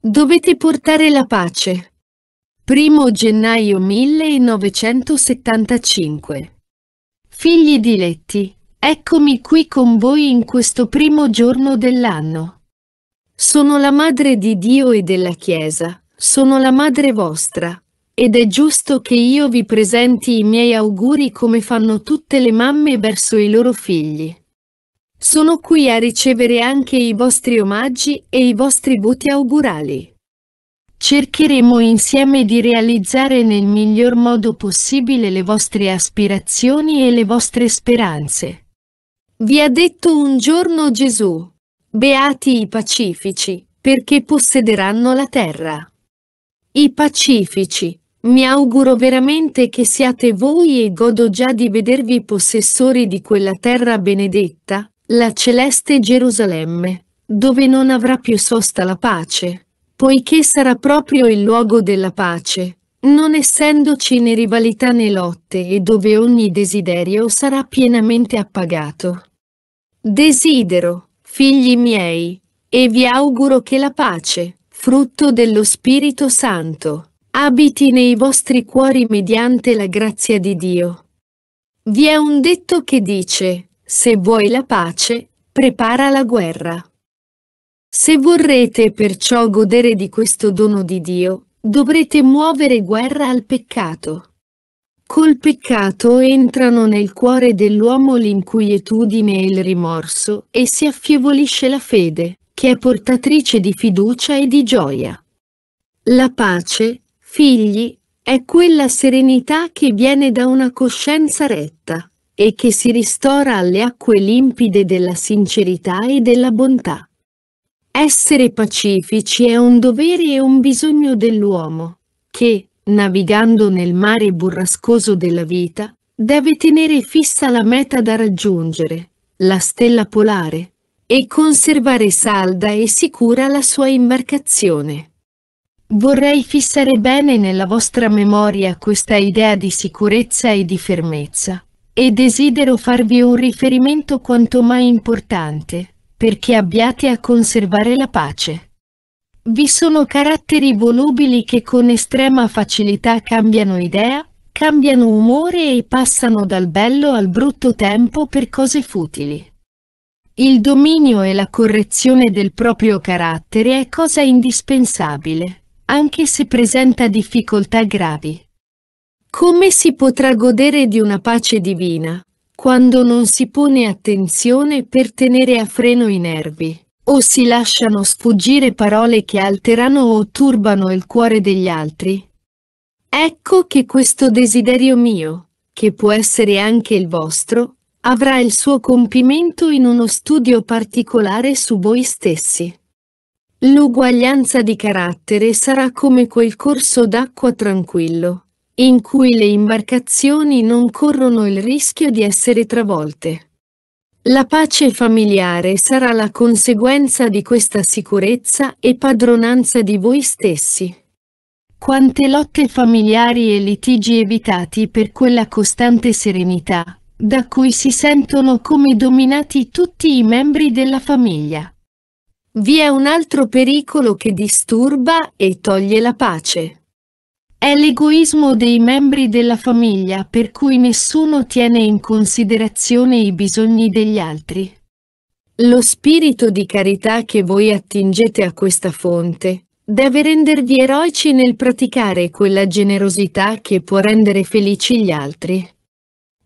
Dovete portare la pace. 1 gennaio 1975 Figli diletti, eccomi qui con voi in questo primo giorno dell'anno. Sono la madre di Dio e della Chiesa, sono la madre vostra, ed è giusto che io vi presenti i miei auguri come fanno tutte le mamme verso i loro figli. Sono qui a ricevere anche i vostri omaggi e i vostri voti augurali. Cercheremo insieme di realizzare nel miglior modo possibile le vostre aspirazioni e le vostre speranze. Vi ha detto un giorno Gesù, beati i pacifici, perché possederanno la terra. I pacifici, mi auguro veramente che siate voi e godo già di vedervi possessori di quella terra benedetta, la celeste Gerusalemme, dove non avrà più sosta la pace, poiché sarà proprio il luogo della pace, non essendoci né rivalità né lotte e dove ogni desiderio sarà pienamente appagato. Desidero, figli miei, e vi auguro che la pace, frutto dello Spirito Santo, abiti nei vostri cuori mediante la grazia di Dio. Vi è un detto che dice, se vuoi la pace, prepara la guerra. Se vorrete perciò godere di questo dono di Dio, dovrete muovere guerra al peccato. Col peccato entrano nel cuore dell'uomo l'inquietudine e il rimorso e si affievolisce la fede, che è portatrice di fiducia e di gioia. La pace, figli, è quella serenità che viene da una coscienza retta, e che si ristora alle acque limpide della sincerità e della bontà. Essere pacifici è un dovere e un bisogno dell'uomo, che, navigando nel mare burrascoso della vita, deve tenere fissa la meta da raggiungere, la stella polare, e conservare salda e sicura la sua imbarcazione. Vorrei fissare bene nella vostra memoria questa idea di sicurezza e di fermezza, e desidero farvi un riferimento quanto mai importante, perché abbiate a conservare la pace. Vi sono caratteri volubili che con estrema facilità cambiano idea, cambiano umore e passano dal bello al brutto tempo per cose futili. Il dominio e la correzione del proprio carattere è cosa indispensabile, anche se presenta difficoltà gravi. Come si potrà godere di una pace divina quando non si pone attenzione per tenere a freno i nervi, o si lasciano sfuggire parole che alterano o turbano il cuore degli altri? Ecco che questo desiderio mio, che può essere anche il vostro, avrà il suo compimento in uno studio particolare su voi stessi. L'uguaglianza di carattere sarà come quel corso d'acqua tranquillo, in cui le imbarcazioni non corrono il rischio di essere travolte. La pace familiare sarà la conseguenza di questa sicurezza e padronanza di voi stessi. Quante lotte familiari e litigi evitati per quella costante serenità, da cui si sentono come dominati tutti i membri della famiglia. Vi è un altro pericolo che disturba e toglie la pace. È l'egoismo dei membri della famiglia per cui nessuno tiene in considerazione i bisogni degli altri. Lo spirito di carità che voi attingete a questa fonte deve rendervi eroici nel praticare quella generosità che può rendere felici gli altri.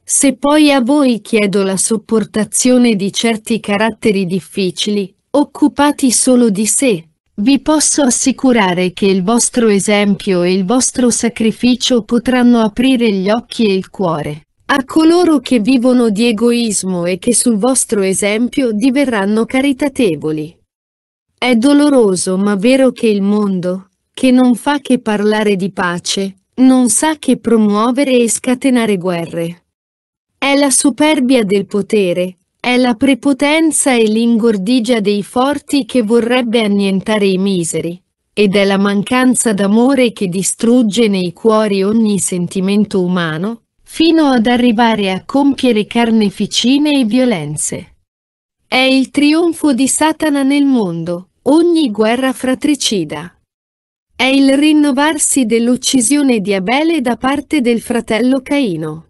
Se poi a voi chiedo la sopportazione di certi caratteri difficili, occupati solo di sé, vi posso assicurare che il vostro esempio e il vostro sacrificio potranno aprire gli occhi e il cuore a coloro che vivono di egoismo e che sul vostro esempio diverranno caritatevoli. È doloroso ma vero che il mondo, che non fa che parlare di pace, non sa che promuovere e scatenare guerre. È la superbia del potere, è la prepotenza e l'ingordigia dei forti che vorrebbe annientare i miseri, ed è la mancanza d'amore che distrugge nei cuori ogni sentimento umano, fino ad arrivare a compiere carneficine e violenze. È il trionfo di Satana nel mondo, ogni guerra fratricida. È il rinnovarsi dell'uccisione di Abele da parte del fratello Caino.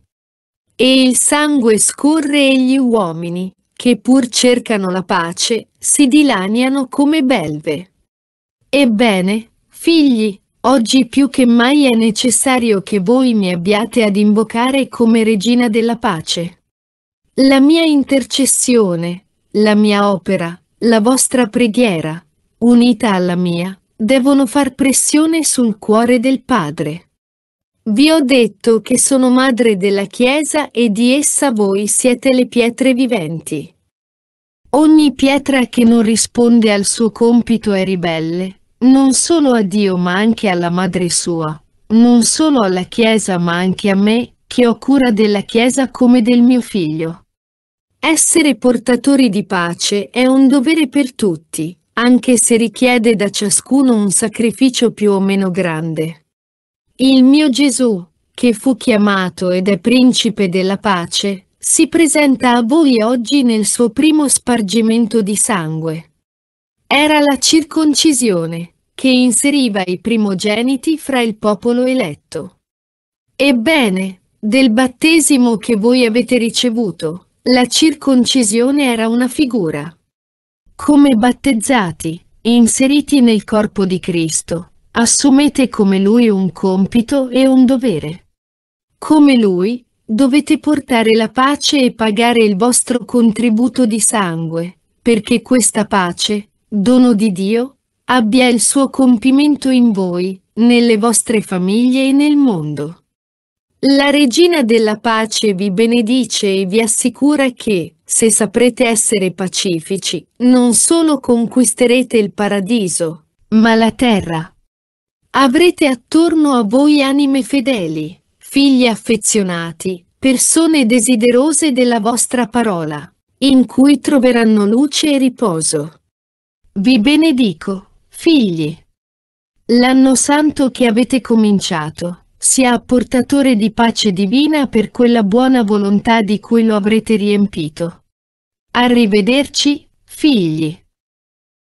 E il sangue scorre e gli uomini, che pur cercano la pace, si dilaniano come belve. Ebbene, figli, oggi più che mai è necessario che voi mi abbiate ad invocare come regina della pace. La mia intercessione, la mia opera, la vostra preghiera, unita alla mia, devono far pressione sul cuore del Padre. Vi ho detto che sono madre della Chiesa e di essa voi siete le pietre viventi. Ogni pietra che non risponde al suo compito è ribelle, non solo a Dio ma anche alla Madre sua, non solo alla Chiesa ma anche a me, che ho cura della Chiesa come del mio figlio. Essere portatori di pace è un dovere per tutti, anche se richiede da ciascuno un sacrificio più o meno grande. Il mio Gesù, che fu chiamato ed è principe della pace, si presenta a voi oggi nel suo primo spargimento di sangue. Era la circoncisione, che inseriva i primogeniti fra il popolo eletto. Ebbene, del battesimo che voi avete ricevuto, la circoncisione era una figura. Come battezzati, inseriti nel corpo di Cristo, assumete come lui un compito e un dovere. Come lui, dovete portare la pace e pagare il vostro contributo di sangue, perché questa pace, dono di Dio, abbia il suo compimento in voi, nelle vostre famiglie e nel mondo. La regina della pace vi benedice e vi assicura che, se saprete essere pacifici, non solo conquisterete il paradiso, ma la terra. Avrete attorno a voi anime fedeli, figli affezionati, persone desiderose della vostra parola, in cui troveranno luce e riposo. Vi benedico, figli. L'anno santo che avete cominciato, sia portatore di pace divina per quella buona volontà di cui lo avrete riempito. Arrivederci, figli.